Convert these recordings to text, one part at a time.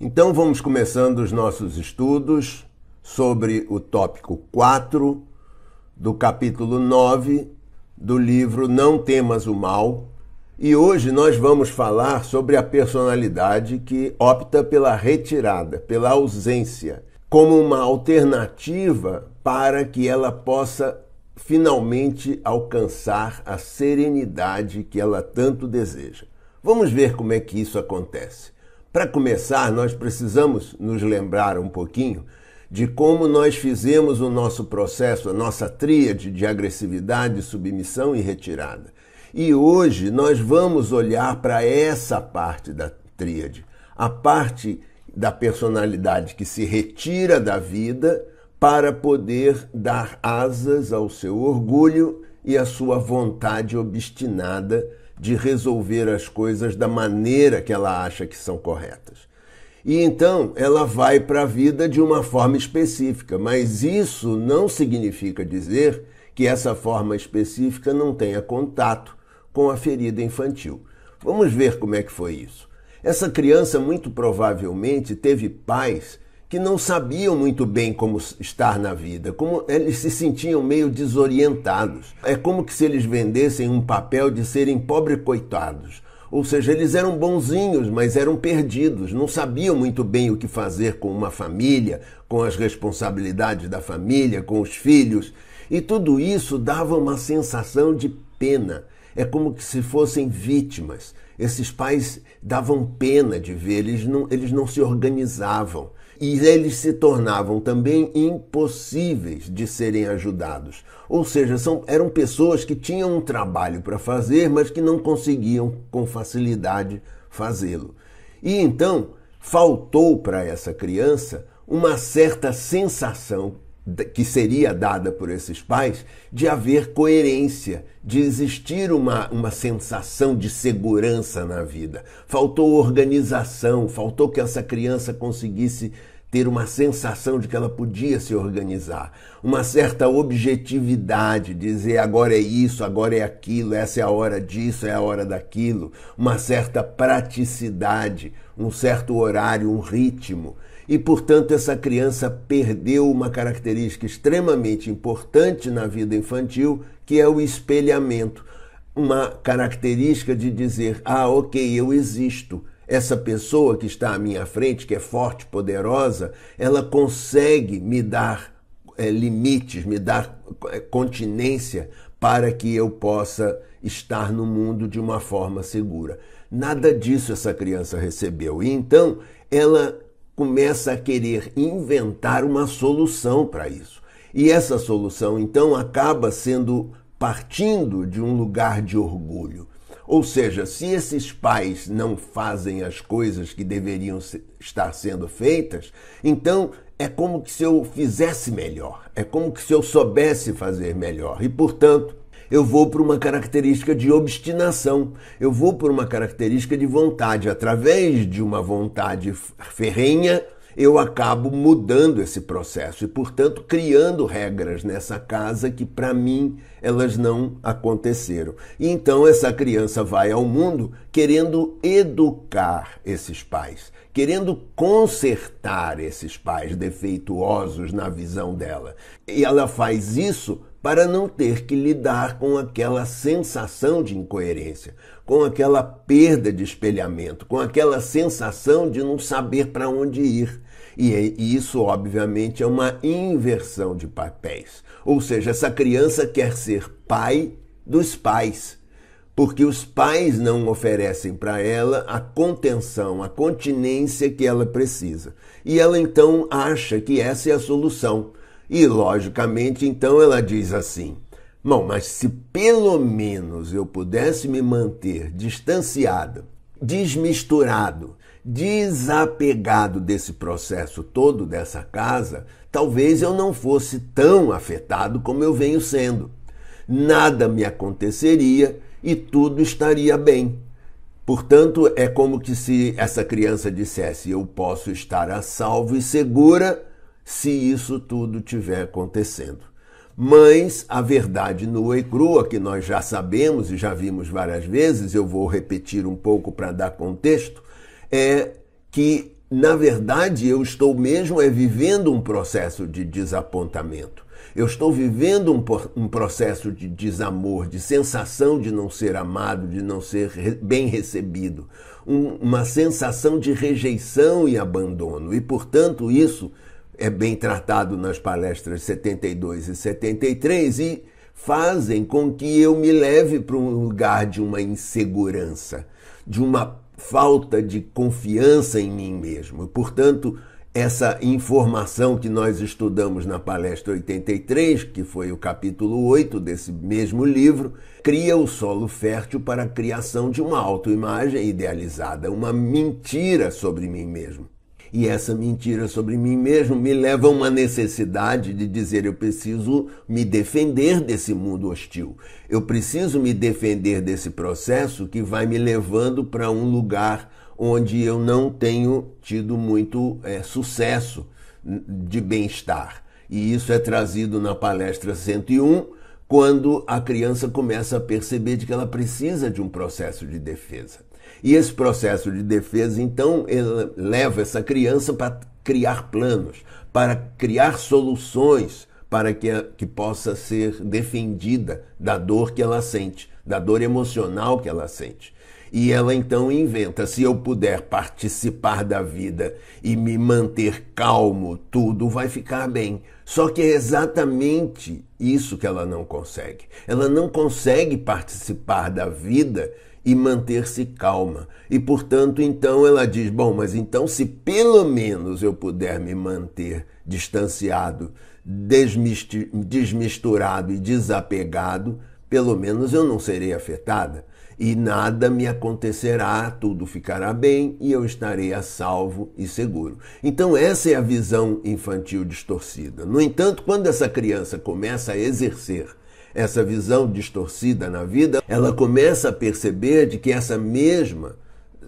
Então vamos começando os nossos estudos sobre o tópico 4 do capítulo 9 do livro Não Temas o Mal. E hoje nós vamos falar sobre a personalidade que opta pela retirada, pela ausência, como uma alternativa para que ela possa finalmente alcançar a serenidade que ela tanto deseja. Vamos ver como é que isso acontece. Para começar, nós precisamos nos lembrar um pouquinho de como nós fizemos o nosso processo, a nossa tríade de agressividade, submissão e retirada. E hoje nós vamos olhar para essa parte da tríade, a parte da personalidade que se retira da vida para poder dar asas ao seu orgulho e à sua vontade obstinada de resolver as coisas da maneira que ela acha que são corretas. E então ela vai para a vida de uma forma específica, mas isso não significa dizer que essa forma específica não tenha contato com a ferida infantil. Vamos ver como é que foi isso. Essa criança muito provavelmente teve pais que não sabiam muito bem como estar na vida, como eles se sentiam meio desorientados. É como se eles vendessem um papel de serem pobre coitados. Ou seja, eles eram bonzinhos, mas eram perdidos, não sabiam muito bem o que fazer com uma família, com as responsabilidades da família, com os filhos. E tudo isso dava uma sensação de pena. É como se fossem vítimas. Esses pais davam pena de ver, eles não, eles não se organizavam e eles se tornavam também impossíveis de serem ajudados. Ou seja, são, eram pessoas que tinham um trabalho para fazer, mas que não conseguiam com facilidade fazê-lo. E então faltou para essa criança uma certa sensação que seria dada por esses pais de haver coerência, de existir uma, uma sensação de segurança na vida. Faltou organização, faltou que essa criança conseguisse ter uma sensação de que ela podia se organizar, uma certa objetividade, dizer agora é isso, agora é aquilo, essa é a hora disso, é a hora daquilo, uma certa praticidade, um certo horário, um ritmo e, portanto, essa criança perdeu uma característica extremamente importante na vida infantil, que é o espelhamento. Uma característica de dizer: ah, ok, eu existo. Essa pessoa que está à minha frente, que é forte, poderosa, ela consegue me dar é, limites, me dar eh, continência para que eu possa estar no mundo de uma forma segura. Nada disso essa criança recebeu. E então ela começa a querer inventar uma solução para isso. E essa solução, então, acaba sendo partindo de um lugar de orgulho. Ou seja, se esses pais não fazem as coisas que deveriam estar sendo feitas, então é como que se eu fizesse melhor, é como que se eu soubesse fazer melhor. E, portanto, eu vou por uma característica de obstinação, eu vou por uma característica de vontade. Através de uma vontade ferrenha, eu acabo mudando esse processo e, portanto, criando regras nessa casa que, para mim, elas não aconteceram. E então essa criança vai ao mundo querendo educar esses pais, querendo consertar esses pais defeituosos na visão dela. E ela faz isso para não ter que lidar com aquela sensação de incoerência, com aquela perda de espelhamento, com aquela sensação de não saber para onde ir. É, e isso, obviamente, é uma inversão de papéis. Ou seja, essa criança quer ser pai dos pais, porque os pais não oferecem para ela a contenção, a continência que ela precisa. E ela então acha que essa é a solução e, logicamente, então ela diz assim: Bom, mas se pelo menos eu pudesse me manter distanciada, desmisturado, desapegado desse processo todo dessa casa, talvez eu não fosse tão afetado como eu venho sendo. Nada me aconteceria e tudo estaria bem. Portanto, é como que se essa criança dissesse: Eu posso estar a salvo e segura se isso tudo estiver acontecendo. Mas a verdade nua e crua, que nós já sabemos e já vimos várias vezes, eu vou repetir um pouco para dar contexto, é que, na verdade, eu estou mesmo é vivendo um processo de desapontamento. Eu estou vivendo um, um, processo de desamor, de sensação de não ser amado, de não ser re bem recebido, um, uma sensação de rejeição e abandono. E, portanto, isso é bem tratado nas palestras 72 e 73 e fazem com que eu me leve para um lugar de uma insegurança, de uma falta de confiança em mim mesmo. Portanto, essa informação que nós estudamos na palestra 83, que foi o capítulo 8 desse mesmo livro, cria o solo fértil para a criação de uma autoimagem idealizada, uma mentira sobre mim mesmo. E essa mentira sobre mim mesmo me leva a uma necessidade de dizer: eu preciso me defender desse mundo hostil. Eu preciso me defender desse processo que vai me levando para um lugar onde eu não tenho tido muito é, sucesso de bem-estar. E isso é trazido na palestra 101, quando a criança começa a perceber de que ela precisa de um processo de defesa. E esse processo de defesa, então, leva essa criança para criar planos, para criar soluções para que, que possa ser defendida da dor que ela sente, da dor emocional que ela sente. E ela então inventa: se eu puder participar da vida e me manter calmo, tudo vai ficar bem. Só que é exatamente isso que ela não consegue. Ela não consegue participar da vida e manter-se calma. E portanto, então ela diz: bom, mas então se pelo menos eu puder me manter distanciado, desmisturado e desapegado, pelo menos eu não serei afetada e nada me acontecerá, tudo ficará bem e eu estarei a salvo e seguro. Então, essa é a visão infantil distorcida. No entanto, quando essa criança começa a exercer essa visão distorcida na vida, ela começa a perceber de que essa mesma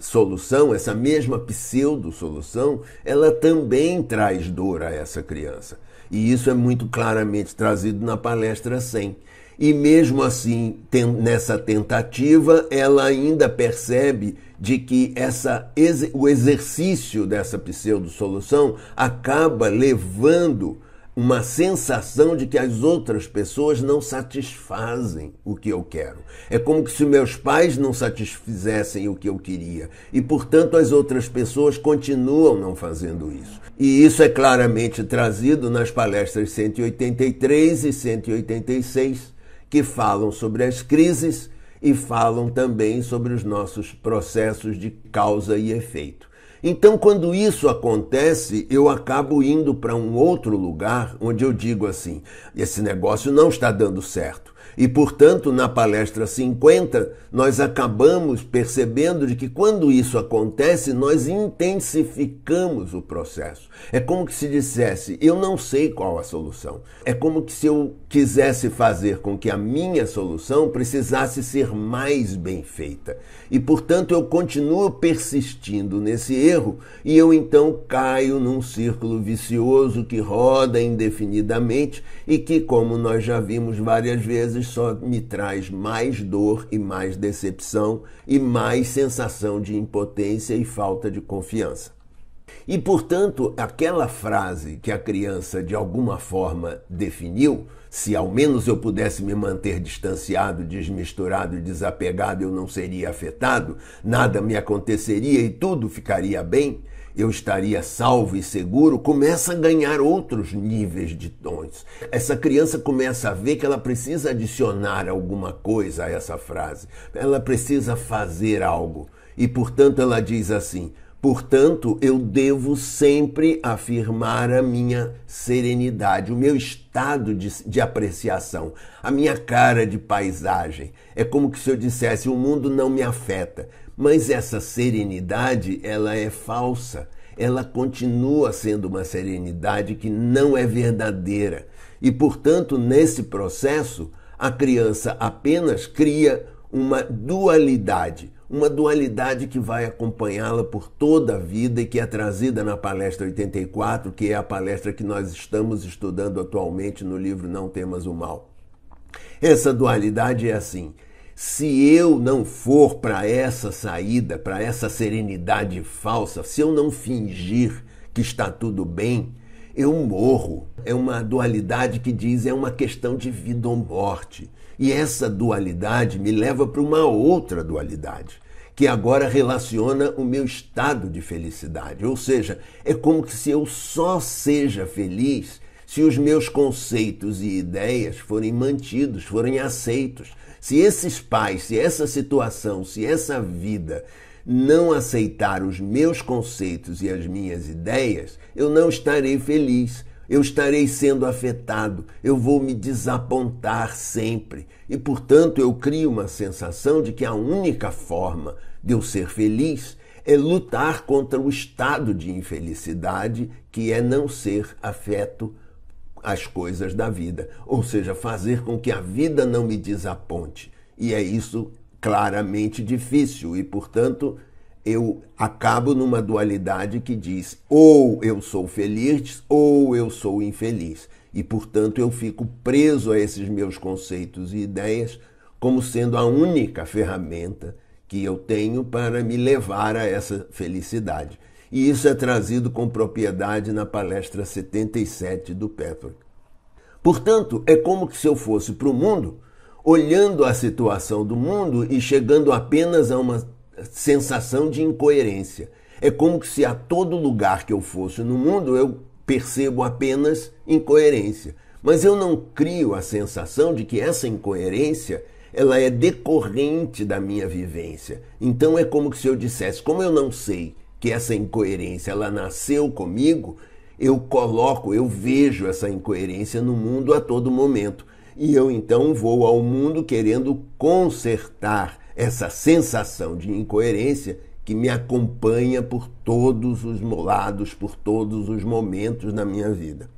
solução, essa mesma pseudo-solução, ela também traz dor a essa criança. E isso é muito claramente trazido na palestra 100. E mesmo assim, tem, nessa tentativa, ela ainda percebe de que essa, o exercício dessa pseudo-solução acaba levando uma sensação de que as outras pessoas não satisfazem o que eu quero. É como se meus pais não satisfizessem o que eu queria e, portanto, as outras pessoas continuam não fazendo isso. E isso é claramente trazido nas palestras 183 e 186, que falam sobre as crises e falam também sobre os nossos processos de causa e efeito. Então, quando isso acontece, eu acabo indo para um outro lugar onde eu digo assim: esse negócio não está dando certo. E, portanto, na palestra 50, nós acabamos percebendo de que quando isso acontece, nós intensificamos o processo. É como que se dissesse: eu não sei qual a solução. É como que se eu quisesse fazer com que a minha solução precisasse ser mais bem feita. E, portanto, eu continuo persistindo nesse erro e eu então caio num círculo vicioso que roda indefinidamente e que, como nós já vimos várias vezes, vezes só me traz mais dor e mais decepção e mais sensação de impotência e falta de confiança. E, portanto, aquela frase que a criança de alguma forma definiu, se ao menos eu pudesse me manter distanciado, desmisturado, desapegado, eu não seria afetado, nada me aconteceria e tudo ficaria bem, eu estaria salvo e seguro, começa a ganhar outros níveis de tons. Essa criança começa a ver que ela precisa adicionar alguma coisa a essa frase, ela precisa fazer algo. E portanto ela diz assim: portanto, eu devo sempre afirmar a minha serenidade, o meu estado de, de apreciação, a minha cara de paisagem. É como se eu dissesse: o mundo não me afeta, mas essa serenidade, ela é falsa. Ela continua sendo uma serenidade que não é verdadeira. E, portanto, nesse processo, a criança apenas cria uma dualidade, uma dualidade que vai acompanhá-la por toda a vida e que é trazida na palestra 84, que é a palestra que nós estamos estudando atualmente no livro Não Temas o Mal. Essa dualidade é assim: se eu não for para essa saída, para essa serenidade falsa, se eu não fingir que está tudo bem, eu morro. É uma dualidade que diz é uma questão de vida ou morte. E essa dualidade me leva para uma outra dualidade, que agora relaciona o meu estado de felicidade. Ou seja, é como se eu só seja feliz se os meus conceitos e ideias forem mantidos, forem aceitos, se esses pais, se essa situação, se essa vida não aceitar os meus conceitos e as minhas ideias, eu não estarei feliz. Eu estarei sendo afetado, eu vou me desapontar sempre. E, portanto, eu crio uma sensação de que a única forma de eu ser feliz é lutar contra o estado de infelicidade que é não ser afeto as coisas da vida, ou seja, fazer com que a vida não me desaponte. E é isso claramente difícil e, portanto, eu acabo numa dualidade que diz ou eu sou feliz ou eu sou infeliz. E, portanto, eu fico preso a esses meus conceitos e ideias como sendo a única ferramenta que eu tenho para me levar a essa felicidade. E isso é trazido com propriedade na palestra 77 do Patrick. Portanto, é como se eu fosse para o mundo, olhando a situação do mundo e chegando apenas a uma sensação de incoerência. É como se a todo lugar que eu fosse no mundo eu percebo apenas incoerência. Mas eu não crio a sensação de que essa incoerência ela é decorrente da minha vivência. Então é como se eu dissesse, como eu não sei que essa incoerência ela nasceu comigo, eu coloco, eu vejo essa incoerência no mundo a todo momento. E eu então vou ao mundo querendo consertar essa sensação de incoerência que me acompanha por todos os lados, por todos os momentos na minha vida.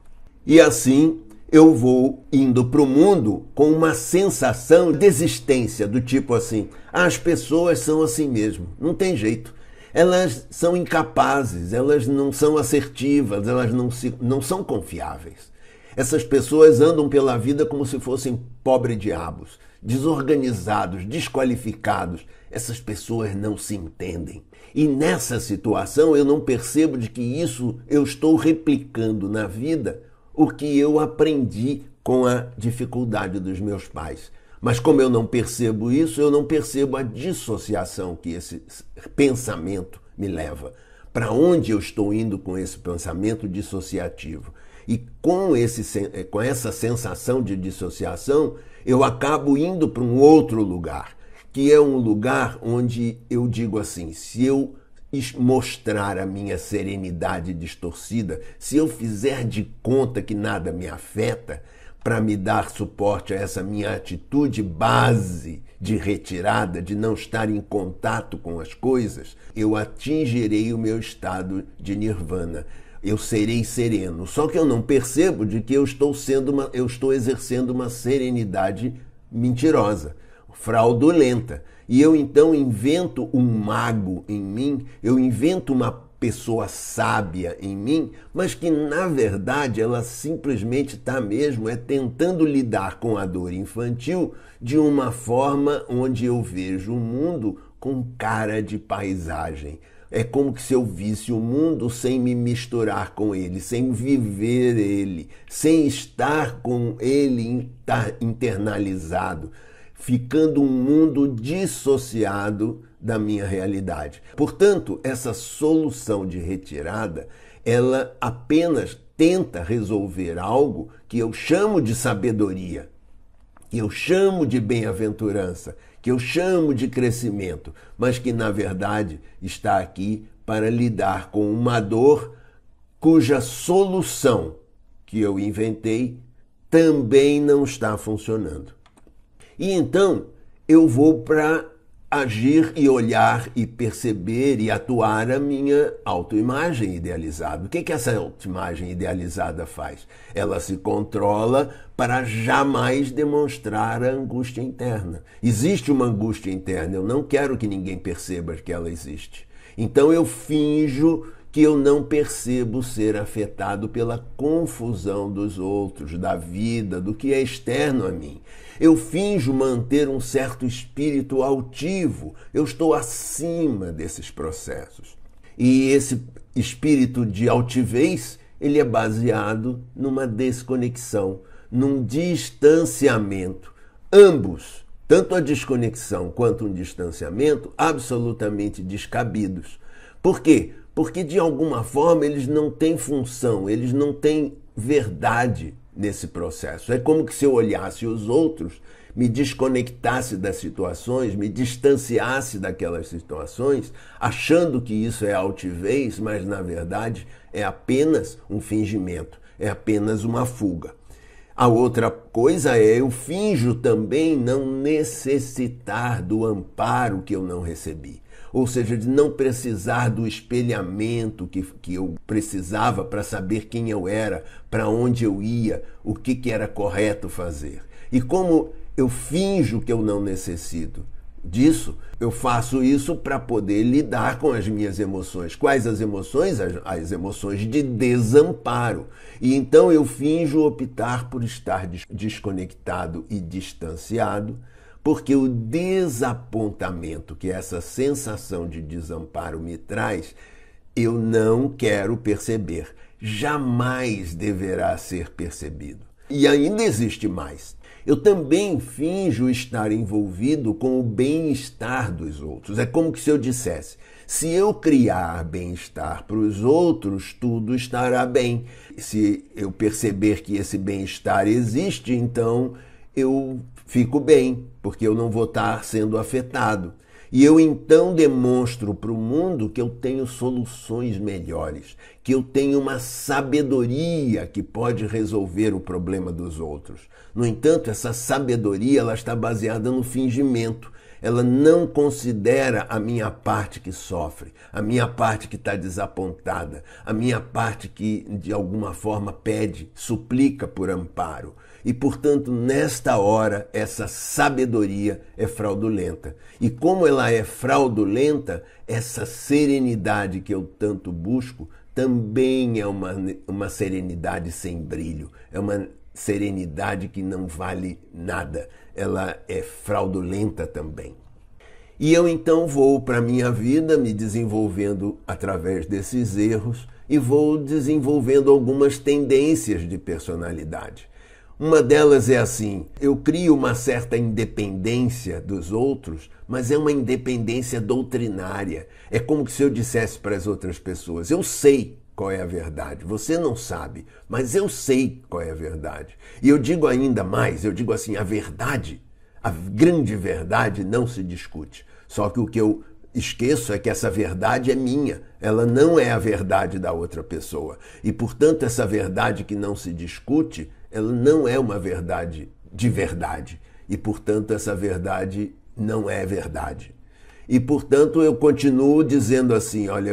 E assim eu vou indo para o mundo com uma sensação de existência, do tipo assim: ah, as pessoas são assim mesmo, não tem jeito elas são incapazes, elas não são assertivas, elas não, se, não são confiáveis. Essas pessoas andam pela vida como se fossem pobre diabos, desorganizados, desqualificados. Essas pessoas não se entendem. E nessa situação eu não percebo de que isso eu estou replicando na vida o que eu aprendi com a dificuldade dos meus pais. Mas como eu não percebo isso, eu não percebo a dissociação que esse pensamento me leva. Para onde eu estou indo com esse pensamento dissociativo? E com, esse, eh, com essa sensação de dissociação, eu acabo indo para um outro lugar, que é um lugar onde eu digo assim: se eu mostrar a minha serenidade distorcida, se eu fizer de conta que nada me afeta, para me dar suporte a essa minha atitude base de retirada, de não estar em contato com as coisas, eu atingirei o meu estado de nirvana. Eu serei sereno. Só que eu não percebo de que eu estou sendo uma, eu estou exercendo uma serenidade mentirosa, fraudulenta. E eu então invento um mago em mim, eu invento uma pessoa sábia em mim, mas que na verdade ela simplesmente está mesmo é tentando lidar com a dor infantil de uma forma onde eu vejo o mundo com cara de paisagem. É como que se eu visse o mundo sem me misturar com ele, sem viver ele, sem estar com ele internalizado, ficando um mundo dissociado da minha realidade. Portanto, essa solução de retirada, ela apenas tenta resolver algo que eu chamo de sabedoria, que eu chamo de bem-aventurança, que eu chamo de crescimento, mas que na verdade está aqui para lidar com uma dor cuja solução que eu inventei também não está funcionando. E então eu vou para agir e olhar e perceber e atuar a minha autoimagem idealizada. O que, é que essa autoimagem idealizada faz? Ela se controla para jamais demonstrar a angústia interna. Existe uma angústia interna, eu não quero que ninguém perceba que ela existe. Então eu finjo que eu não percebo ser afetado pela confusão dos outros, da vida, do que é externo a mim. Eu finjo manter um certo espírito altivo, eu estou acima desses processos. E esse espírito de altivez, ele é baseado numa desconexão, num distanciamento. Ambos, tanto a desconexão quanto o distanciamento, absolutamente descabidos. Por quê? porque de alguma forma eles não têm função, eles não têm verdade nesse processo. É como que se eu olhasse os outros, me desconectasse das situações, me distanciasse daquelas situações, achando que isso é altivez, mas na verdade é apenas um fingimento, é apenas uma fuga. A outra coisa é eu finjo também não necessitar do amparo que eu não recebi ou seja, de não precisar do espelhamento que, que eu precisava para saber quem eu era, para onde eu ia, o que, que era correto fazer. E como eu finjo que eu não necessito disso, eu faço isso para poder lidar com as minhas emoções. Quais as emoções? As, as, emoções de desamparo. E então eu finjo optar por estar desconectado e distanciado porque o desapontamento que essa sensação de desamparo me traz, eu não quero perceber. Jamais deverá ser percebido. E ainda existe mais. Eu também finjo estar envolvido com o bem-estar dos outros. É como se eu dissesse: se eu criar bem-estar para os outros, tudo estará bem. Se eu perceber que esse bem-estar existe, então eu fico bem, porque eu não vou estar sendo afetado. E eu então demonstro para o mundo que eu tenho soluções melhores, que eu tenho uma sabedoria que pode resolver o problema dos outros. No entanto, essa sabedoria ela está baseada no fingimento. Ela não considera a minha parte que sofre, a minha parte que está desapontada, a minha parte que de alguma forma pede, suplica por amparo e, portanto, nesta hora, essa sabedoria é fraudulenta. E como ela é fraudulenta, essa serenidade que eu tanto busco também é uma, uma serenidade sem brilho, é uma serenidade que não vale nada, ela é fraudulenta também. E eu então vou para a minha vida me desenvolvendo através desses erros e vou desenvolvendo algumas tendências de personalidade. Uma delas é assim: eu crio uma certa independência dos outros, mas é uma independência doutrinária. É como se eu dissesse para as outras pessoas: eu sei qual é a verdade. Você não sabe, mas eu sei qual é a verdade. E eu digo ainda mais: eu digo assim, a verdade, a grande verdade não se discute. Só que o que eu esqueço é que essa verdade é minha, ela não é a verdade da outra pessoa. E, portanto, essa verdade que não se discute ela não é uma verdade de verdade. E, portanto, essa verdade não é verdade. E, portanto, eu continuo dizendo assim: olha,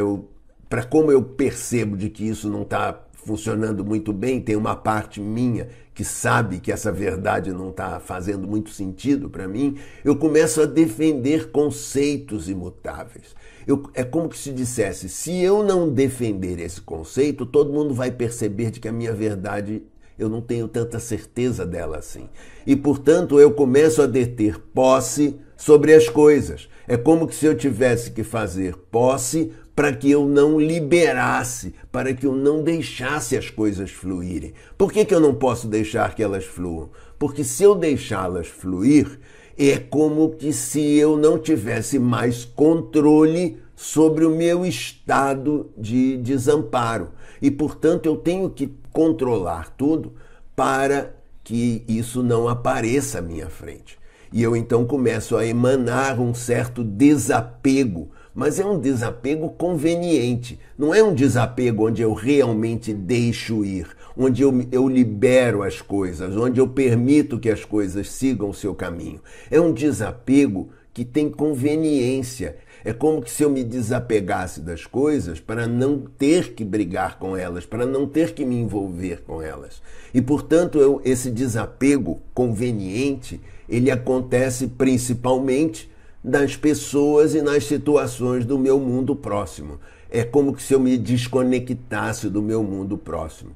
para como eu percebo de que isso não está funcionando muito bem, tem uma parte minha que sabe que essa verdade não está fazendo muito sentido para mim, eu começo a defender conceitos imutáveis. Eu, é como se dissesse: se eu não defender esse conceito, todo mundo vai perceber de que a minha verdade eu não tenho tanta certeza dela assim. E portanto eu começo a deter posse sobre as coisas. É como se eu tivesse que fazer posse para que eu não liberasse, para que eu não deixasse as coisas fluírem. Por que, que eu não posso deixar que elas fluam? Porque se eu deixá-las fluir, é como que se eu não tivesse mais controle sobre o meu estado de desamparo. E, portanto, eu tenho que controlar tudo para que isso não apareça à minha frente. E eu então começo a emanar um certo desapego, mas é um desapego conveniente, não é um desapego onde eu realmente deixo ir, onde eu, eu libero as coisas, onde eu permito que as coisas sigam o seu caminho. É um desapego que tem conveniência, é como que se eu me desapegasse das coisas para não ter que brigar com elas, para não ter que me envolver com elas. E portanto, eu, esse desapego conveniente, ele acontece principalmente nas pessoas e nas situações do meu mundo próximo. É como que se eu me desconectasse do meu mundo próximo.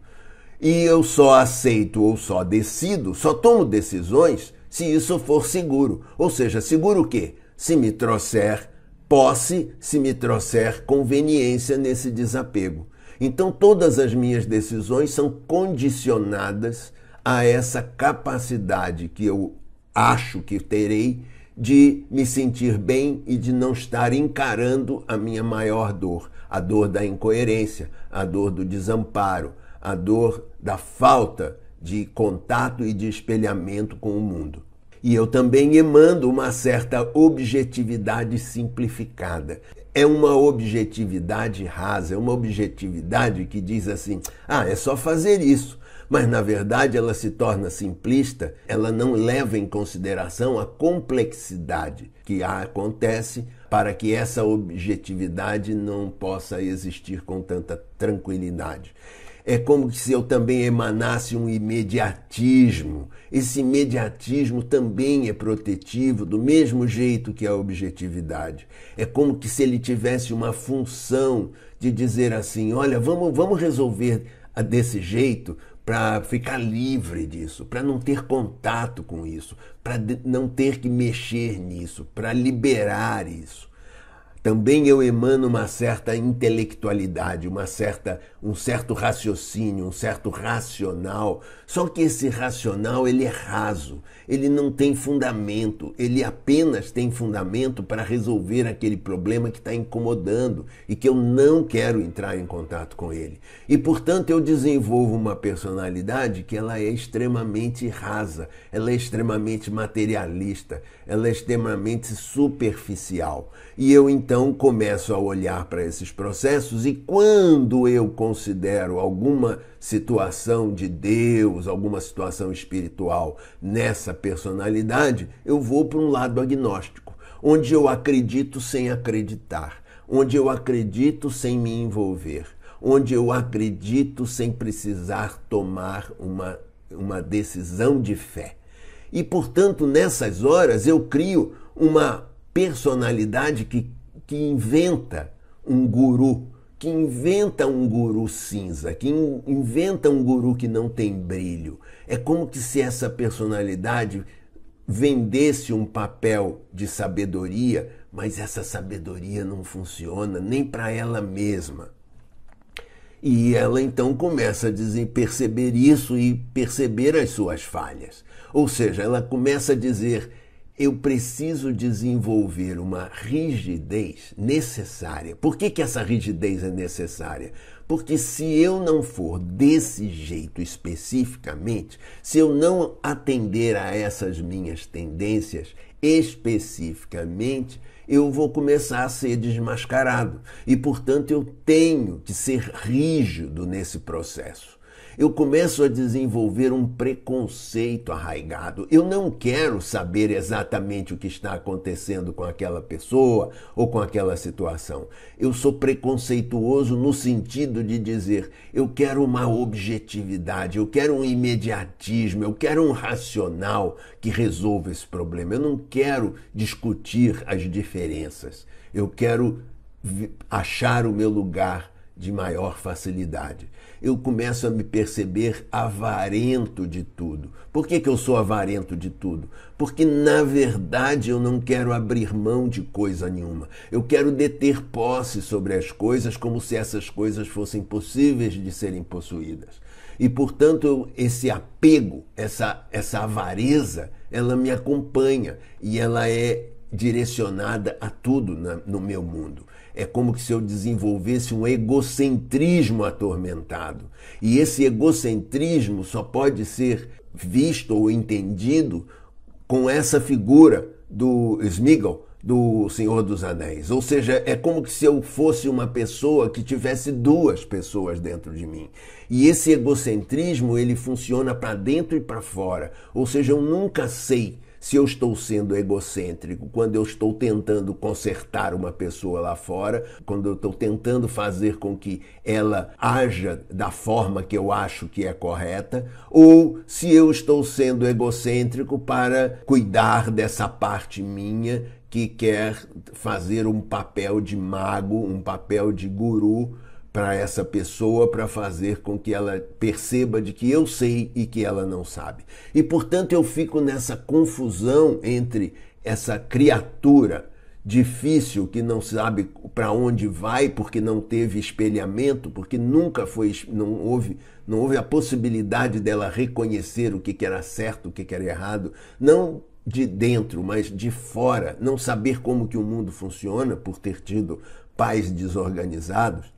E eu só aceito ou só decido, só tomo decisões se isso for seguro. Ou seja, seguro o quê? Se me trouxer posse se me trouxer conveniência nesse desapego. Então, todas as minhas decisões são condicionadas a essa capacidade que eu acho que terei de me sentir bem e de não estar encarando a minha maior dor, a dor da incoerência, a dor do desamparo, a dor da falta de contato e de espelhamento com o mundo e eu também emando uma certa objetividade simplificada. É uma objetividade rasa, é uma objetividade que diz assim: ah, é só fazer isso mas na verdade ela se torna simplista, ela não leva em consideração a complexidade que acontece para que essa objetividade não possa existir com tanta tranquilidade. É como se eu também emanasse um imediatismo. Esse imediatismo também é protetivo, do mesmo jeito que a objetividade. É como que se ele tivesse uma função de dizer assim: olha, vamos, vamos resolver desse jeito, para ficar livre disso, para não ter contato com isso, para não ter que mexer nisso, para liberar isso também eu emano uma certa intelectualidade, uma certa, um certo raciocínio, um certo racional. Só que esse racional ele é raso, ele não tem fundamento, ele apenas tem fundamento para resolver aquele problema que está incomodando e que eu não quero entrar em contato com ele. E portanto eu desenvolvo uma personalidade que ela é extremamente rasa, ela é extremamente materialista, ela é extremamente superficial. E eu então então começo a olhar para esses processos e quando eu considero alguma situação de Deus, alguma situação espiritual nessa personalidade, eu vou para um lado agnóstico, onde eu acredito sem acreditar, onde eu acredito sem me envolver, onde eu acredito sem precisar tomar uma, uma decisão de fé. E, portanto, nessas horas eu crio uma personalidade que que inventa um guru, que inventa um guru cinza, que inventa um guru que não tem brilho. É como que se essa personalidade vendesse um papel de sabedoria, mas essa sabedoria não funciona nem para ela mesma. E ela então começa a dizer, perceber isso e perceber as suas falhas. Ou seja, ela começa a dizer: eu preciso desenvolver uma rigidez necessária. Por que, que essa rigidez é necessária? Porque se eu não for desse jeito especificamente, se eu não atender a essas minhas tendências especificamente, eu vou começar a ser desmascarado. E, portanto, eu tenho que ser rígido nesse processo eu começo a desenvolver um preconceito arraigado. Eu não quero saber exatamente o que está acontecendo com aquela pessoa ou com aquela situação. Eu sou preconceituoso no sentido de dizer: eu quero uma objetividade, eu quero um imediatismo, eu quero um racional que resolva esse problema. Eu não quero discutir as diferenças. Eu quero achar o meu lugar de maior facilidade. Eu começo a me perceber avarento de tudo. Por que, que eu sou avarento de tudo? Porque, na verdade, eu não quero abrir mão de coisa nenhuma. Eu quero deter posse sobre as coisas como se essas coisas fossem possíveis de serem possuídas. E, portanto, esse apego, essa, essa avareza, ela me acompanha e ela é direcionada a tudo na, no meu mundo. É como se eu desenvolvesse um egocentrismo atormentado. E esse egocentrismo só pode ser visto ou entendido com essa figura do Smigel, do Senhor dos Anéis. Ou seja, é como se eu fosse uma pessoa que tivesse duas pessoas dentro de mim. E esse egocentrismo, ele funciona para dentro e para fora. Ou seja, eu nunca sei se eu estou sendo egocêntrico, quando eu estou tentando consertar uma pessoa lá fora, quando eu estou tentando fazer com que ela haja da forma que eu acho que é correta, ou se eu estou sendo egocêntrico para cuidar dessa parte minha que quer fazer um papel de mago, um papel de guru para essa pessoa para fazer com que ela perceba de que eu sei e que ela não sabe. E portanto eu fico nessa confusão entre essa criatura difícil que não sabe para onde vai porque não teve espelhamento, porque nunca foi não houve não houve a possibilidade dela reconhecer o que, que era certo, o que, que era errado, não de dentro, mas de fora, não saber como que o mundo funciona por ter tido pais desorganizados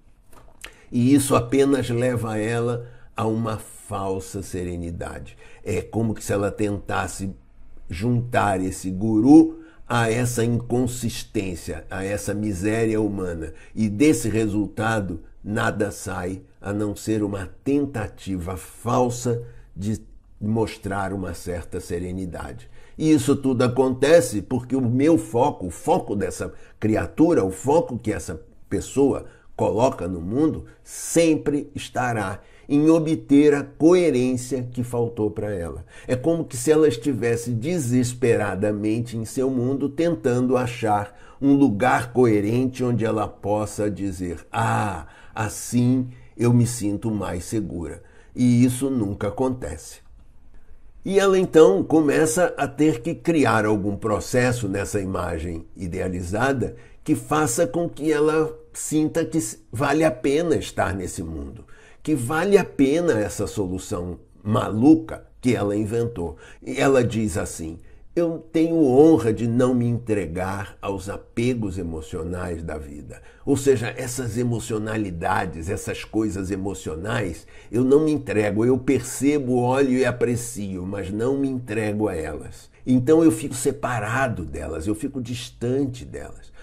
e isso apenas leva ela a uma falsa serenidade. É como se ela tentasse juntar esse guru a essa inconsistência, a essa miséria humana. E desse resultado nada sai a não ser uma tentativa falsa de mostrar uma certa serenidade. E isso tudo acontece porque o meu foco, o foco dessa criatura, o foco que essa pessoa coloca no mundo sempre estará em obter a coerência que faltou para ela. É como se ela estivesse desesperadamente em seu mundo tentando achar um lugar coerente onde ela possa dizer: "Ah, assim eu me sinto mais segura". E isso nunca acontece. E ela então começa a ter que criar algum processo nessa imagem idealizada que faça com que ela sinta que vale a pena estar nesse mundo, que vale a pena essa solução maluca que ela inventou. E ela diz assim: Eu tenho honra de não me entregar aos apegos emocionais da vida. Ou seja, essas emocionalidades, essas coisas emocionais, eu não me entrego, eu percebo, olho e aprecio, mas não me entrego a elas. Então eu fico separado delas, eu fico distante delas.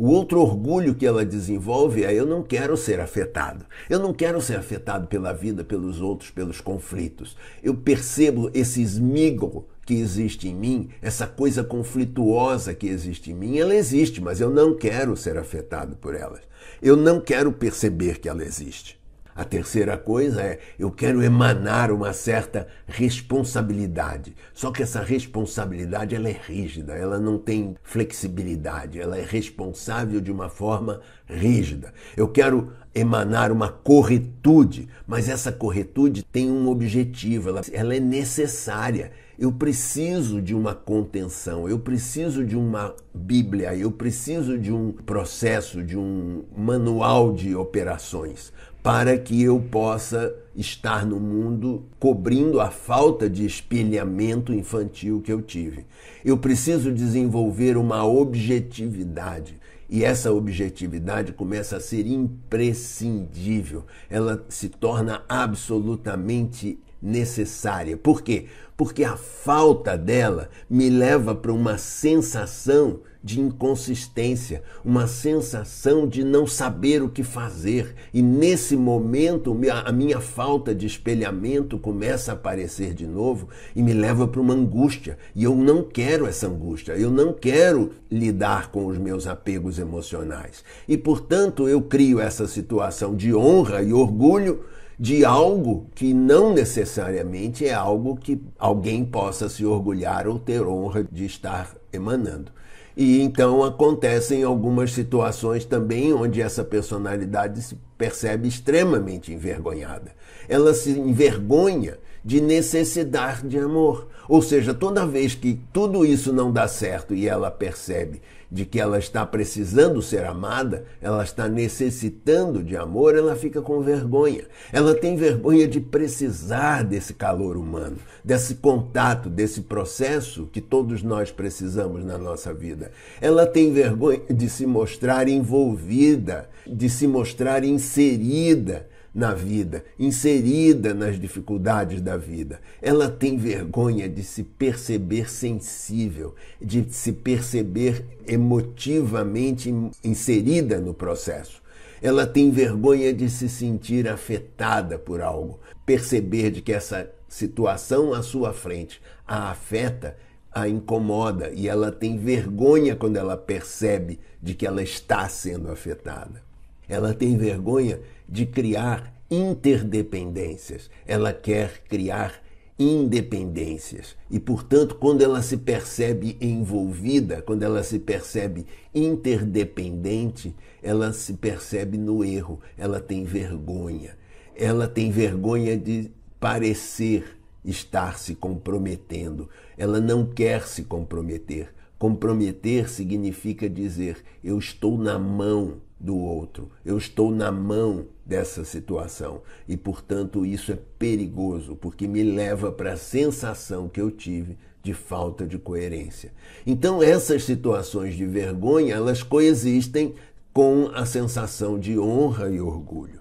O outro orgulho que ela desenvolve é: eu não quero ser afetado. Eu não quero ser afetado pela vida, pelos outros, pelos conflitos. Eu percebo esse esmigo que existe em mim, essa coisa conflituosa que existe em mim. Ela existe, mas eu não quero ser afetado por ela. Eu não quero perceber que ela existe. A terceira coisa é eu quero emanar uma certa responsabilidade. Só que essa responsabilidade ela é rígida, ela não tem flexibilidade, ela é responsável de uma forma rígida. Eu quero emanar uma corretude, mas essa corretude tem um objetivo, ela, ela é necessária. Eu preciso de uma contenção, eu preciso de uma Bíblia, eu preciso de um processo, de um manual de operações para que eu possa estar no mundo cobrindo a falta de espelhamento infantil que eu tive. Eu preciso desenvolver uma objetividade. E essa objetividade começa a ser imprescindível, ela se torna absolutamente necessária. Por quê? Porque a falta dela me leva para uma sensação de inconsistência, uma sensação de não saber o que fazer. E nesse momento, a minha falta de espelhamento começa a aparecer de novo e me leva para uma angústia. E eu não quero essa angústia, eu não quero lidar com os meus apegos emocionais. E portanto, eu crio essa situação de honra e orgulho de algo que não necessariamente é algo que alguém possa se orgulhar ou ter honra de estar emanando. E então acontecem algumas situações também onde essa personalidade se percebe extremamente envergonhada. Ela se envergonha de necessitar de amor. Ou seja, toda vez que tudo isso não dá certo e ela percebe de que ela está precisando ser amada, ela está necessitando de amor, ela fica com vergonha. Ela tem vergonha de precisar desse calor humano, desse contato, desse processo que todos nós precisamos na nossa vida. Ela tem vergonha de se mostrar envolvida, de se mostrar inserida na vida, inserida nas dificuldades da vida. Ela tem vergonha de se perceber sensível, de se perceber emotivamente inserida no processo. Ela tem vergonha de se sentir afetada por algo, perceber de que essa situação à sua frente a afeta, a incomoda e ela tem vergonha quando ela percebe de que ela está sendo afetada. Ela tem vergonha de criar interdependências, ela quer criar independências. E, portanto, quando ela se percebe envolvida, quando ela se percebe interdependente, ela se percebe no erro, ela tem vergonha. Ela tem vergonha de parecer estar se comprometendo. Ela não quer se comprometer. Comprometer significa dizer eu estou na mão do outro, eu estou na mão dessa situação. E, portanto, isso é perigoso, porque me leva para a sensação que eu tive de falta de coerência. Então, essas situações de vergonha, elas coexistem com a sensação de honra e orgulho.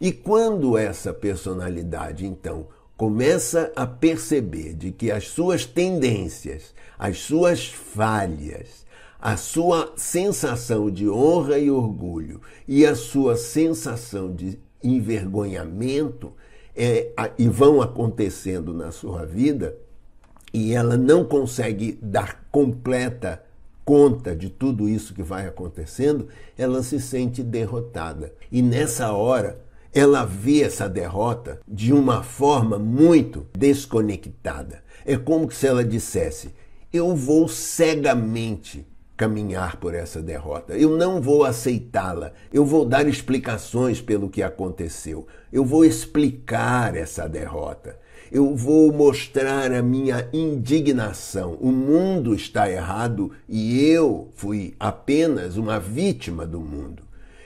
E quando essa personalidade, então, começa a perceber de que as suas tendências, as suas falhas, a sua sensação de honra e orgulho e a sua sensação de envergonhamento é, a, e vão acontecendo na sua vida e ela não consegue dar completa conta de tudo isso que vai acontecendo, ela se sente derrotada. E nessa hora, ela vê essa derrota de uma forma muito desconectada. É como se ela dissesse: eu vou cegamente caminhar por essa derrota. Eu não vou aceitá-la. Eu vou dar explicações pelo que aconteceu. Eu vou explicar essa derrota. Eu vou mostrar a minha indignação. O mundo está errado e eu fui apenas uma vítima do mundo.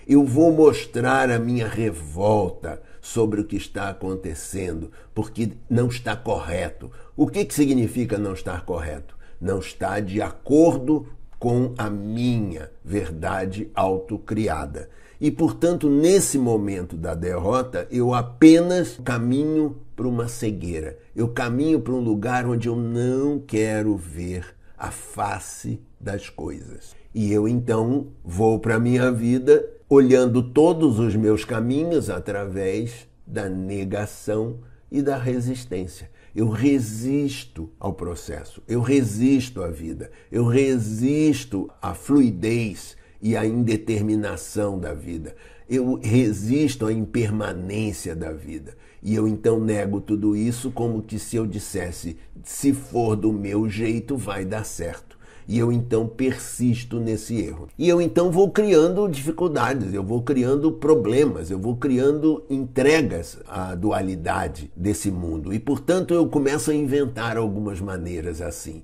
Eu vou mostrar a minha revolta sobre o que está acontecendo, porque não está correto. O que, que significa não estar correto? Não está de acordo com a minha verdade autocriada. E, portanto, nesse momento da derrota, eu apenas caminho para uma cegueira. Eu caminho para um lugar onde eu não quero ver a face das coisas. E eu então vou para a minha vida olhando todos os meus caminhos através da negação e da resistência. Eu resisto ao processo, eu resisto à vida, eu resisto à fluidez e à indeterminação da vida. Eu resisto à impermanência da vida. E eu então nego tudo isso como que se eu dissesse: se for do meu jeito, vai dar certo. E eu então persisto nesse erro. E eu então vou criando dificuldades, eu vou criando problemas, eu vou criando entregas à dualidade desse mundo. E portanto eu começo a inventar algumas maneiras assim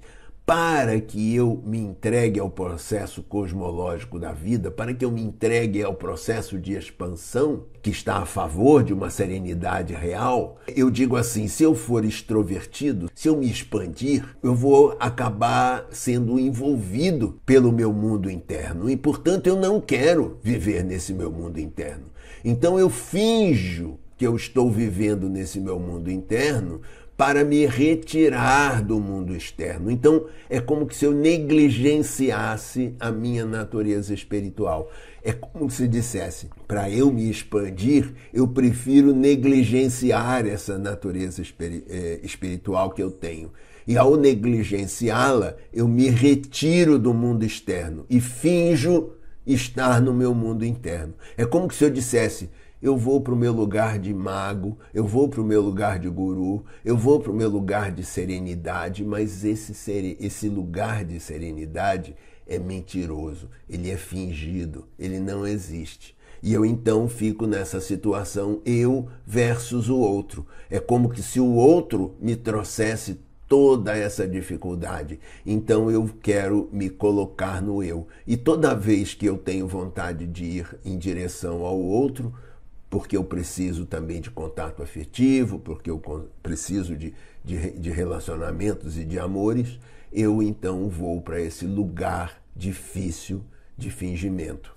para que eu me entregue ao processo cosmológico da vida, para que eu me entregue ao processo de expansão que está a favor de uma serenidade real, eu digo assim: se eu for extrovertido, se eu me expandir, eu vou acabar sendo envolvido pelo meu mundo interno e, portanto, eu não quero viver nesse meu mundo interno. Então eu finjo que eu estou vivendo nesse meu mundo interno para me retirar do mundo externo. Então, é como se eu negligenciasse a minha natureza espiritual. É como se dissesse: para eu me expandir, eu prefiro negligenciar essa natureza eh, espiritual que eu tenho. E ao negligenciá-la, eu me retiro do mundo externo e finjo estar no meu mundo interno. É como se eu dissesse: eu vou para o meu lugar de mago, eu vou para o meu lugar de guru, eu vou para o meu lugar de serenidade, mas esse, ser, esse lugar de serenidade é mentiroso, ele é fingido, ele não existe. E eu então fico nessa situação eu versus o outro. É como que se o outro me trouxesse toda essa dificuldade. Então eu quero me colocar no eu. E toda vez que eu tenho vontade de ir em direção ao outro, porque eu preciso também de contato afetivo, porque eu preciso de, de, de relacionamentos e de amores, eu então vou para esse lugar difícil de fingimento.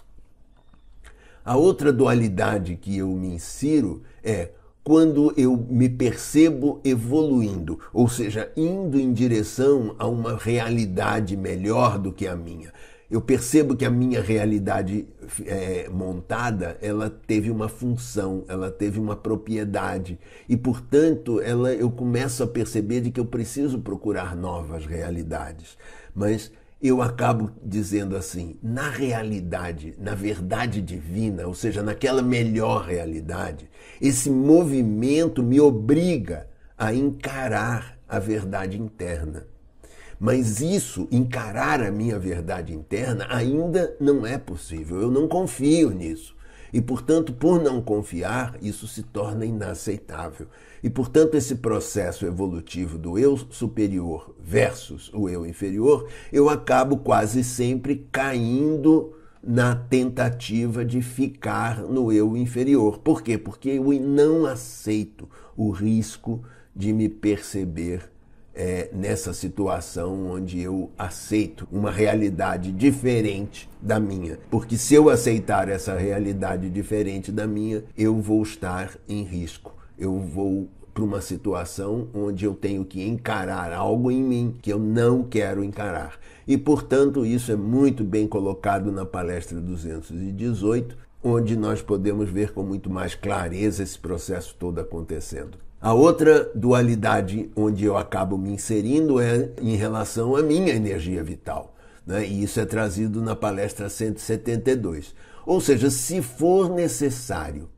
A outra dualidade que eu me insiro é quando eu me percebo evoluindo, ou seja, indo em direção a uma realidade melhor do que a minha eu percebo que a minha realidade é, montada ela teve uma função, ela teve uma propriedade e portanto ela eu começo a perceber de que eu preciso procurar novas realidades, mas eu acabo dizendo assim, na realidade, na verdade divina, ou seja, naquela melhor realidade, esse movimento me obriga a encarar a verdade interna. Mas isso, encarar a minha verdade interna, ainda não é possível. Eu não confio nisso. E, portanto, por não confiar, isso se torna inaceitável. E, portanto, esse processo evolutivo do eu superior versus o eu inferior, eu acabo quase sempre caindo na tentativa de ficar no eu inferior. Por quê? Porque eu não aceito o risco de me perceber é, nessa situação onde eu aceito uma realidade diferente da minha. Porque se eu aceitar essa realidade diferente da minha, eu vou estar em risco. Eu vou para uma situação onde eu tenho que encarar algo em mim que eu não quero encarar. E, portanto, isso é muito bem colocado na palestra 218, onde nós podemos ver com muito mais clareza esse processo todo acontecendo. A outra dualidade onde eu acabo me inserindo é em relação à minha energia vital. Né? E isso é trazido na palestra 172. Ou seja, se for necessário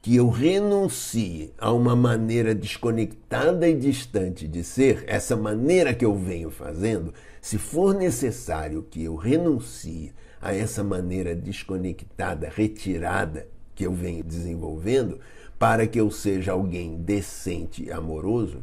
que eu renuncie a uma maneira desconectada e distante de ser, essa maneira que eu venho fazendo, se for necessário que eu renuncie a essa maneira desconectada, retirada que eu venho desenvolvendo, para que eu seja alguém decente e amoroso,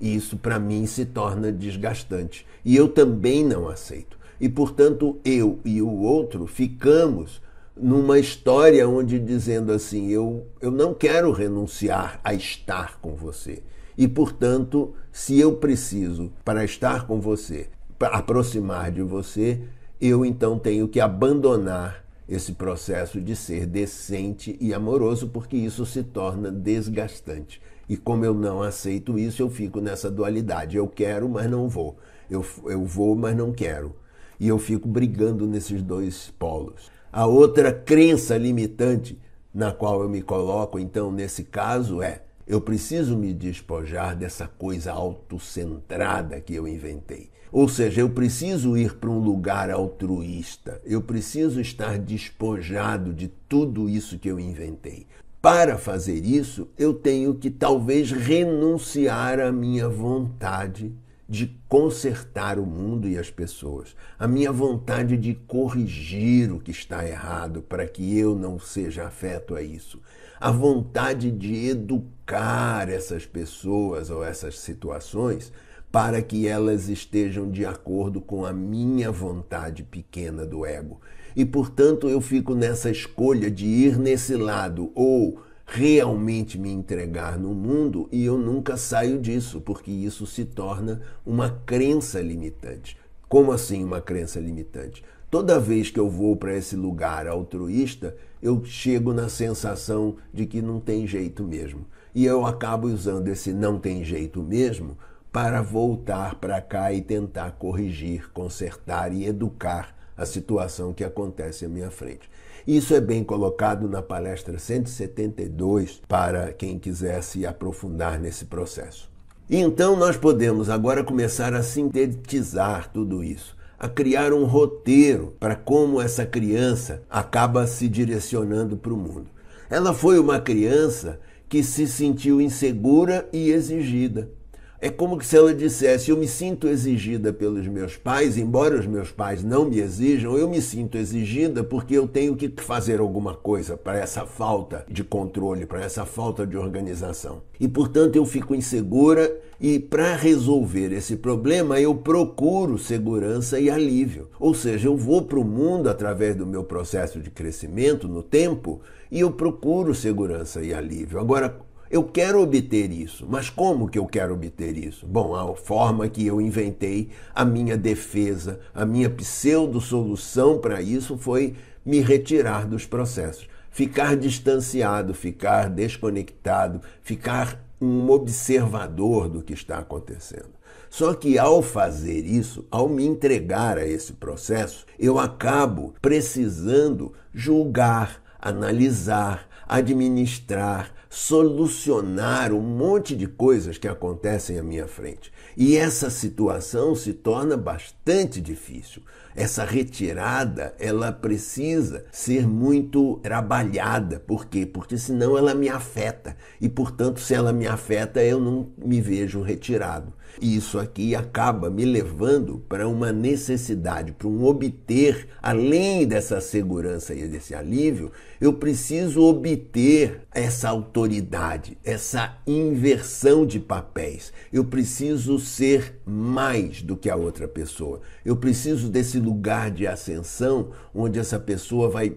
isso para mim se torna desgastante. E eu também não aceito. E portanto, eu e o outro ficamos numa história onde dizendo assim: eu, eu não quero renunciar a estar com você. E portanto, se eu preciso para estar com você, para aproximar de você, eu então tenho que abandonar esse processo de ser decente e amoroso, porque isso se torna desgastante. E como eu não aceito isso, eu fico nessa dualidade. Eu quero, mas não vou. Eu, eu vou, mas não quero. E eu fico brigando nesses dois polos. A outra crença limitante na qual eu me coloco, então, nesse caso, é: eu preciso me despojar dessa coisa autocentrada que eu inventei. Ou seja, eu preciso ir para um lugar altruísta, eu preciso estar despojado de tudo isso que eu inventei. Para fazer isso, eu tenho que talvez renunciar à minha vontade de consertar o mundo e as pessoas, a minha vontade de corrigir o que está errado para que eu não seja afeto a isso, a vontade de educar essas pessoas ou essas situações para que elas estejam de acordo com a minha vontade pequena do ego. E portanto eu fico nessa escolha de ir nesse lado ou realmente me entregar no mundo e eu nunca saio disso, porque isso se torna uma crença limitante. Como assim uma crença limitante? Toda vez que eu vou para esse lugar altruísta, eu chego na sensação de que não tem jeito mesmo. E eu acabo usando esse não tem jeito mesmo para voltar para cá e tentar corrigir, consertar e educar a situação que acontece à minha frente. Isso é bem colocado na palestra 172 para quem quiser se aprofundar nesse processo. E então nós podemos agora começar a sintetizar tudo isso a criar um roteiro para como essa criança acaba se direcionando para o mundo. Ela foi uma criança que se sentiu insegura e exigida. É como se ela dissesse: Eu me sinto exigida pelos meus pais, embora os meus pais não me exijam, eu me sinto exigida porque eu tenho que fazer alguma coisa para essa falta de controle, para essa falta de organização. E portanto eu fico insegura e para resolver esse problema eu procuro segurança e alívio. Ou seja, eu vou para o mundo através do meu processo de crescimento no tempo e eu procuro segurança e alívio. Agora, eu quero obter isso, mas como que eu quero obter isso? Bom, a forma que eu inventei, a minha defesa, a minha pseudo-solução para isso foi me retirar dos processos, ficar distanciado, ficar desconectado, ficar um observador do que está acontecendo. Só que ao fazer isso, ao me entregar a esse processo, eu acabo precisando julgar, analisar, administrar, solucionar um monte de coisas que acontecem à minha frente. E essa situação se torna bastante difícil. Essa retirada, ela precisa ser muito trabalhada. Por quê? Porque senão ela me afeta. E portanto, se ela me afeta, eu não me vejo retirado. E isso aqui acaba me levando para uma necessidade, para um obter, além dessa segurança e desse alívio, eu preciso obter essa autoridade, essa inversão de papéis. Eu preciso ser mais do que a outra pessoa. Eu preciso desse lugar de ascensão onde essa pessoa vai,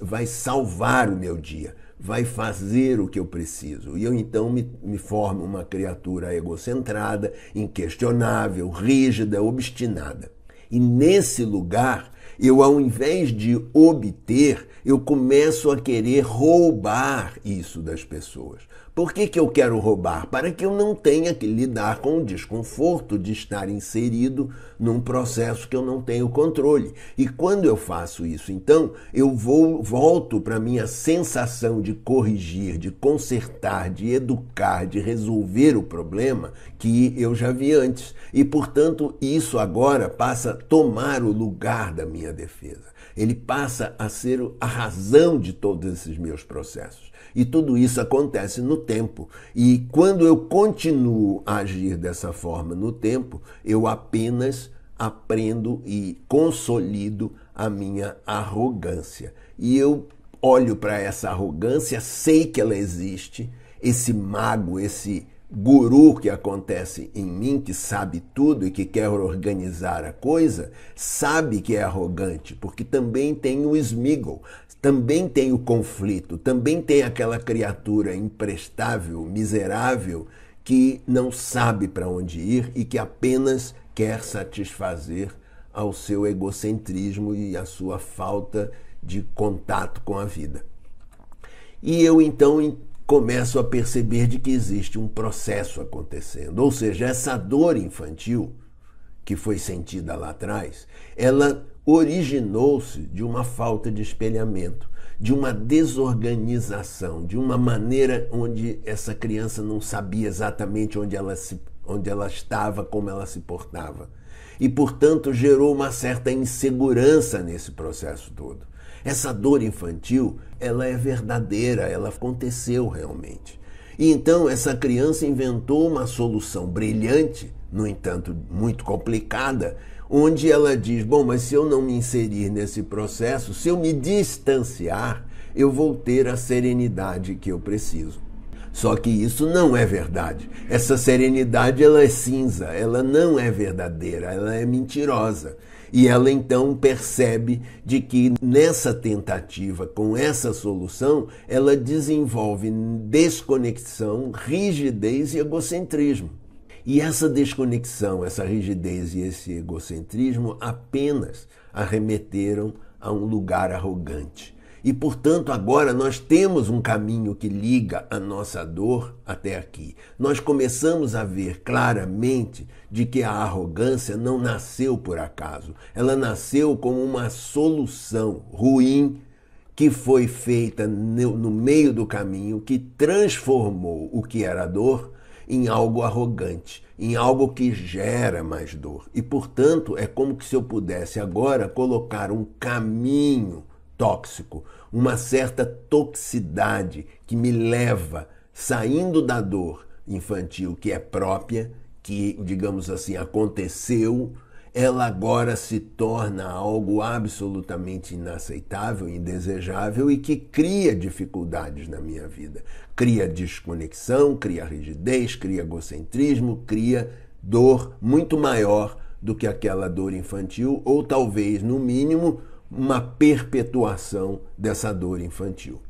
vai salvar o meu dia, vai fazer o que eu preciso. E eu então me, me formo uma criatura egocentrada, inquestionável, rígida, obstinada. E nesse lugar eu, ao invés de obter, eu começo a querer roubar isso das pessoas. Por que, que eu quero roubar? Para que eu não tenha que lidar com o desconforto de estar inserido num processo que eu não tenho controle. E quando eu faço isso, então, eu vou volto para minha sensação de corrigir, de consertar, de educar, de resolver o problema que eu já vi antes. E, portanto, isso agora passa a tomar o lugar da minha defesa. Ele passa a ser a razão de todos esses meus processos. E tudo isso acontece no tempo. E quando eu continuo a agir dessa forma no tempo, eu apenas aprendo e consolido a minha arrogância. E eu olho para essa arrogância, sei que ela existe, esse mago, esse guru que acontece em mim, que sabe tudo e que quer organizar a coisa, sabe que é arrogante, porque também tem o esmigo, também tem o conflito, também tem aquela criatura imprestável, miserável, que não sabe para onde ir e que apenas quer satisfazer ao seu egocentrismo e à sua falta de contato com a vida. E eu então começam a perceber de que existe um processo acontecendo. Ou seja, essa dor infantil que foi sentida lá atrás, ela originou-se de uma falta de espelhamento, de uma desorganização, de uma maneira onde essa criança não sabia exatamente onde ela, se, onde ela estava, como ela se portava. E, portanto, gerou uma certa insegurança nesse processo todo. Essa dor infantil, ela é verdadeira, ela aconteceu realmente. E então essa criança inventou uma solução brilhante, no entanto muito complicada, onde ela diz: bom, mas se eu não me inserir nesse processo, se eu me distanciar, eu vou ter a serenidade que eu preciso. Só que isso não é verdade. Essa serenidade ela é cinza, ela não é verdadeira, ela é mentirosa. E ela então percebe de que nessa tentativa, com essa solução, ela desenvolve desconexão, rigidez e egocentrismo. E essa desconexão, essa rigidez e esse egocentrismo apenas arremeteram a um lugar arrogante e, portanto, agora nós temos um caminho que liga a nossa dor até aqui. Nós começamos a ver claramente de que a arrogância não nasceu por acaso. Ela nasceu como uma solução ruim que foi feita no meio do caminho que transformou o que era dor em algo arrogante, em algo que gera mais dor. E, portanto, é como se eu pudesse agora colocar um caminho tóxico, uma certa toxicidade que me leva saindo da dor infantil que é própria, que, digamos assim, aconteceu, ela agora se torna algo absolutamente inaceitável, indesejável e que cria dificuldades na minha vida. Cria desconexão, cria rigidez, cria egocentrismo, cria dor muito maior do que aquela dor infantil, ou talvez, no mínimo, uma perpetuação dessa dor infantil.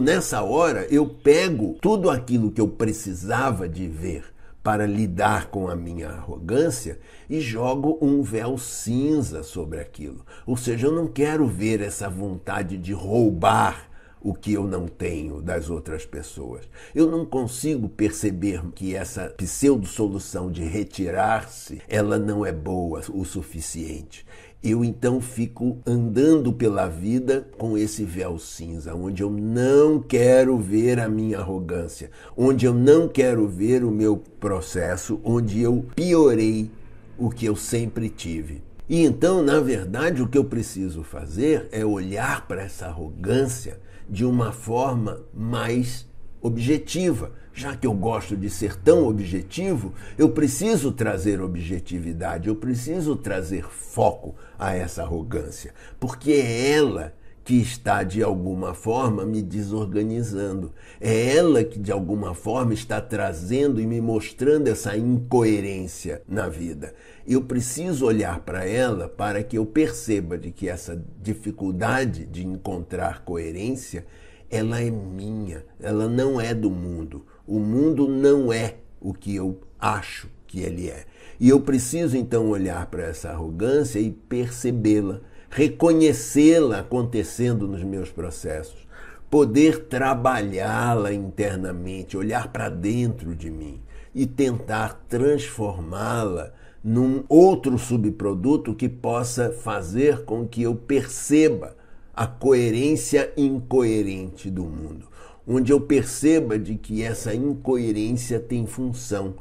Nessa hora eu pego tudo aquilo que eu precisava de ver para lidar com a minha arrogância e jogo um véu cinza sobre aquilo. Ou seja, eu não quero ver essa vontade de roubar o que eu não tenho das outras pessoas. Eu não consigo perceber que essa pseudo solução de retirar-se, ela não é boa o suficiente eu então fico andando pela vida com esse véu cinza, onde eu não quero ver a minha arrogância, onde eu não quero ver o meu processo, onde eu piorei o que eu sempre tive. E então, na verdade, o que eu preciso fazer é olhar para essa arrogância de uma forma mais objetiva. Já que eu gosto de ser tão objetivo, eu preciso trazer objetividade, eu preciso trazer foco a essa arrogância, porque é ela que está de alguma forma me desorganizando. É ela que de alguma forma está trazendo e me mostrando essa incoerência na vida. Eu preciso olhar para ela para que eu perceba de que essa dificuldade de encontrar coerência ela é minha, ela não é do mundo. O mundo não é o que eu acho que ele é. E eu preciso então olhar para essa arrogância e percebê-la, reconhecê-la acontecendo nos meus processos, poder trabalhá-la internamente, olhar para dentro de mim e tentar transformá-la num outro subproduto que possa fazer com que eu perceba a coerência incoerente do mundo, onde eu perceba de que essa incoerência tem função,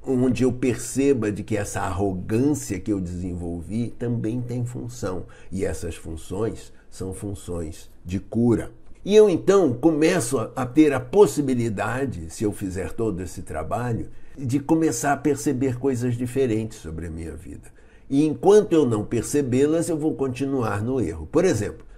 onde eu perceba de que essa arrogância que eu desenvolvi também tem função, e essas funções são funções de cura. E eu então começo a ter a possibilidade, se eu fizer todo esse trabalho, de começar a perceber coisas diferentes sobre a minha vida. E enquanto eu não percebê-las, eu vou continuar no erro. Por exemplo,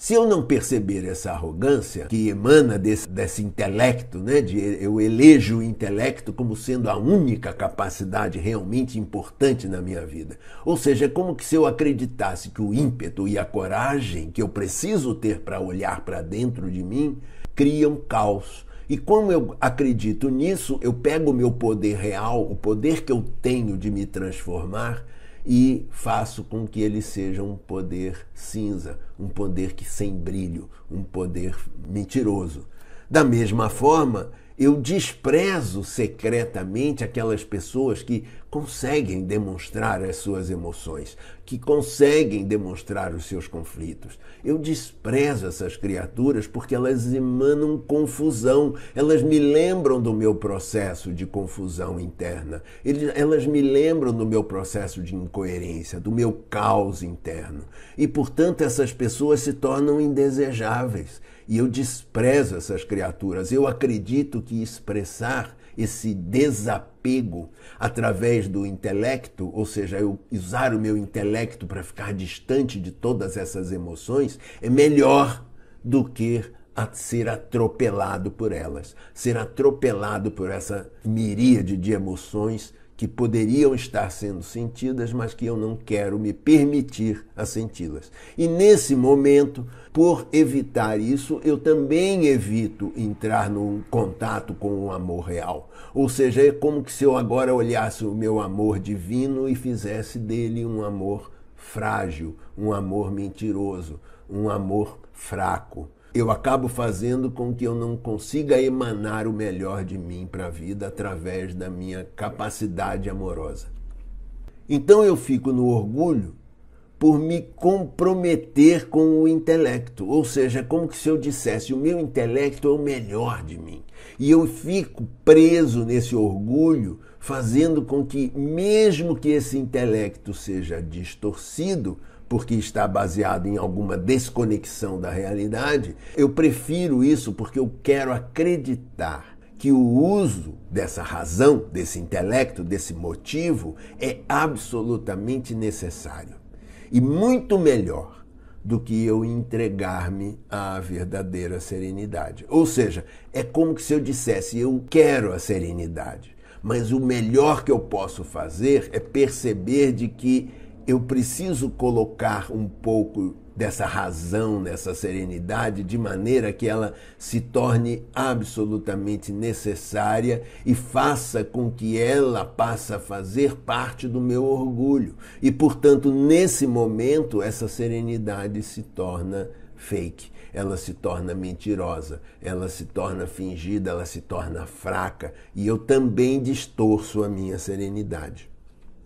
se eu não perceber essa arrogância que emana desse, desse intelecto, né, de eu elejo o intelecto como sendo a única capacidade realmente importante na minha vida, ou seja, é como que se eu acreditasse que o ímpeto e a coragem que eu preciso ter para olhar para dentro de mim criam caos. E como eu acredito nisso, eu pego o meu poder real, o poder que eu tenho de me transformar e faço com que ele seja um poder cinza, um poder que sem brilho, um poder mentiroso. Da mesma forma, eu desprezo secretamente aquelas pessoas que conseguem demonstrar as suas emoções, que conseguem demonstrar os seus conflitos. Eu desprezo essas criaturas porque elas emanam confusão, elas me lembram do meu processo de confusão interna, elas me lembram do meu processo de incoerência, do meu caos interno. E, portanto, essas pessoas se tornam indesejáveis e eu desprezo essas criaturas. Eu acredito que expressar esse desapego através do intelecto, ou seja, eu usar o meu intelecto para ficar distante de todas essas emoções, é melhor do que ser atropelado por elas, ser atropelado por essa miríade de emoções que poderiam estar sendo sentidas, mas que eu não quero me permitir a senti-las. E nesse momento, por evitar isso, eu também evito entrar num contato com o um amor real. Ou seja, é como se eu agora olhasse o meu amor divino e fizesse dele um amor frágil, um amor mentiroso, um amor fraco eu acabo fazendo com que eu não consiga emanar o melhor de mim para a vida através da minha capacidade amorosa. Então eu fico no orgulho por me comprometer com o intelecto, ou seja, é como que se eu dissesse o meu intelecto é o melhor de mim. E eu fico preso nesse orgulho, fazendo com que mesmo que esse intelecto seja distorcido, porque está baseado em alguma desconexão da realidade, eu prefiro isso porque eu quero acreditar que o uso dessa razão, desse intelecto, desse motivo é absolutamente necessário. E muito melhor do que eu entregar-me à verdadeira serenidade. Ou seja, é como se eu dissesse: eu quero a serenidade, mas o melhor que eu posso fazer é perceber de que eu preciso colocar um pouco dessa razão, dessa serenidade, de maneira que ela se torne absolutamente necessária e faça com que ela passe a fazer parte do meu orgulho. E, portanto, nesse momento, essa serenidade se torna fake, ela se torna mentirosa, ela se torna fingida, ela se torna fraca e eu também distorço a minha serenidade.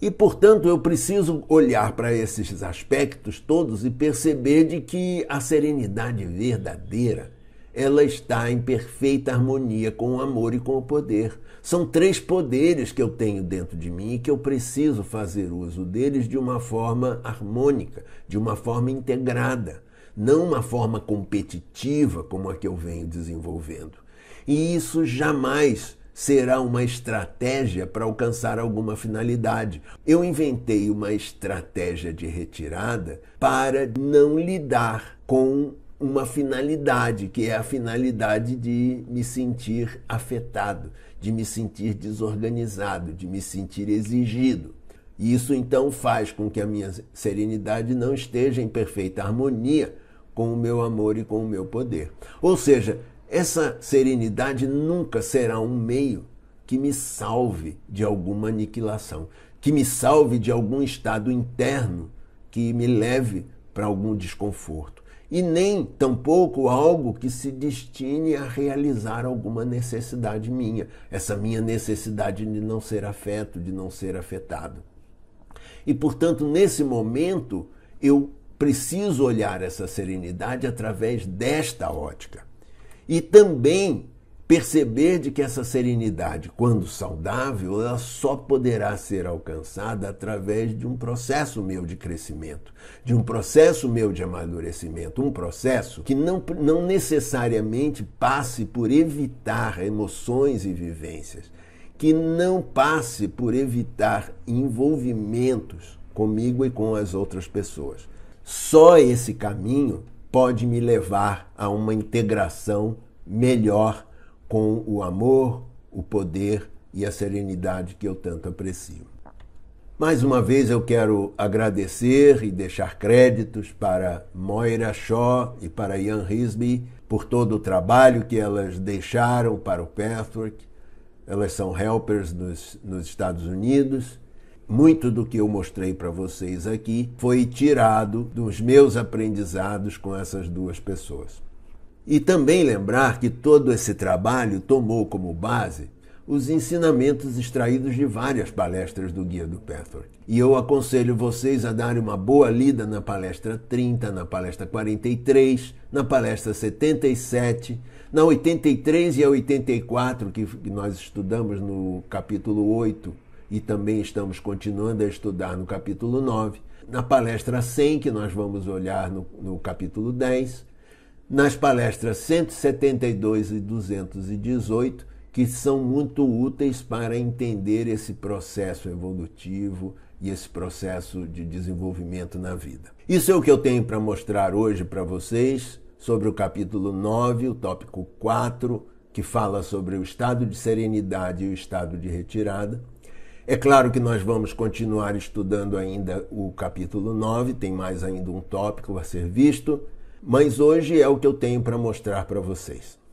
E, portanto, eu preciso olhar para esses aspectos todos e perceber de que a serenidade verdadeira, ela está em perfeita harmonia com o amor e com o poder. São três poderes que eu tenho dentro de mim e que eu preciso fazer uso deles de uma forma harmônica, de uma forma integrada, não uma forma competitiva como a que eu venho desenvolvendo. E isso jamais será uma estratégia para alcançar alguma finalidade. Eu inventei uma estratégia de retirada para não lidar com uma finalidade, que é a finalidade de me sentir afetado, de me sentir desorganizado, de me sentir exigido. E isso então faz com que a minha serenidade não esteja em perfeita harmonia com o meu amor e com o meu poder. Ou seja, essa serenidade nunca será um meio que me salve de alguma aniquilação, que me salve de algum estado interno que me leve para algum desconforto, e nem tampouco algo que se destine a realizar alguma necessidade minha, essa minha necessidade de não ser afeto, de não ser afetado. E portanto, nesse momento, eu preciso olhar essa serenidade através desta ótica e também perceber de que essa serenidade, quando saudável, ela só poderá ser alcançada através de um processo meu de crescimento, de um processo meu de amadurecimento, um processo que não, não necessariamente passe por evitar emoções e vivências, que não passe por evitar envolvimentos comigo e com as outras pessoas. Só esse caminho pode me levar a uma integração melhor com o amor, o poder e a serenidade que eu tanto aprecio. Mais uma vez eu quero agradecer e deixar créditos para Moira Shaw e para Ian Risby por todo o trabalho que elas deixaram para o Pathwork. Elas são helpers nos, nos Estados Unidos muito do que eu mostrei para vocês aqui foi tirado dos meus aprendizados com essas duas pessoas. E também lembrar que todo esse trabalho tomou como base os ensinamentos extraídos de várias palestras do Guia do Pathwork. E eu aconselho vocês a darem uma boa lida na palestra 30, na palestra 43, na palestra 77, na 83 e a 84 que nós estudamos no capítulo 8 e também estamos continuando a estudar no capítulo 9. Na palestra 100, que nós vamos olhar no, no capítulo 10. Nas palestras 172 e 218, que são muito úteis para entender esse processo evolutivo e esse processo de desenvolvimento na vida. Isso é o que eu tenho para mostrar hoje para vocês sobre o capítulo 9, o tópico 4, que fala sobre o estado de serenidade e o estado de retirada. É claro que nós vamos continuar estudando ainda o capítulo 9, tem mais ainda um tópico a ser visto, mas hoje é o que eu tenho para mostrar para vocês.